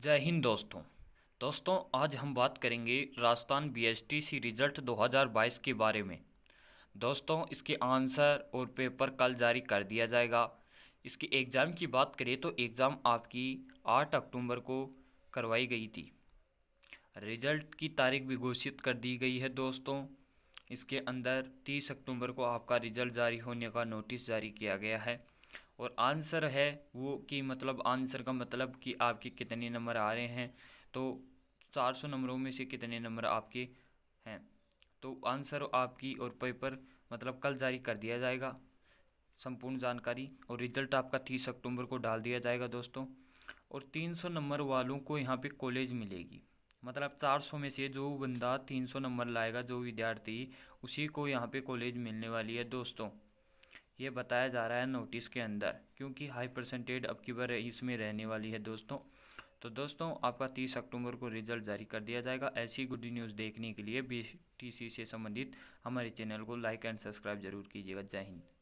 जय हिंद दोस्तों दोस्तों आज हम बात करेंगे राजस्थान बीएसटीसी रिजल्ट 2022 के बारे में दोस्तों इसके आंसर और पेपर कल जारी कर दिया जाएगा इसके एग्ज़ाम की बात करें तो एग्ज़ाम आपकी 8 अक्टूबर को करवाई गई थी रिजल्ट की तारीख भी घोषित कर दी गई है दोस्तों इसके अंदर 30 अक्टूबर को आपका रिजल्ट जारी होने का नोटिस जारी किया गया है और आंसर है वो कि मतलब आंसर का मतलब कि आपके कितने नंबर आ रहे हैं तो 400 नंबरों में से कितने नंबर आपके हैं तो आंसर आपकी और पेपर मतलब कल जारी कर दिया जाएगा संपूर्ण जानकारी और रिजल्ट आपका तीस अक्टूबर को डाल दिया जाएगा दोस्तों और 300 नंबर वालों को यहाँ पे कॉलेज मिलेगी मतलब 400 में से जो बंदा 300 नंबर लाएगा जो विद्यार्थी उसी को यहाँ पे कॉलेज मिलने वाली है दोस्तों ये बताया जा रहा है नोटिस के अंदर क्योंकि हाई परसेंटेज अब की बार इसमें रहने वाली है दोस्तों तो दोस्तों आपका तीस अक्टूबर को रिजल्ट जारी कर दिया जाएगा ऐसी गुड न्यूज़ देखने के लिए बी से संबंधित हमारे चैनल को लाइक एंड सब्सक्राइब जरूर कीजिएगा जय हिंद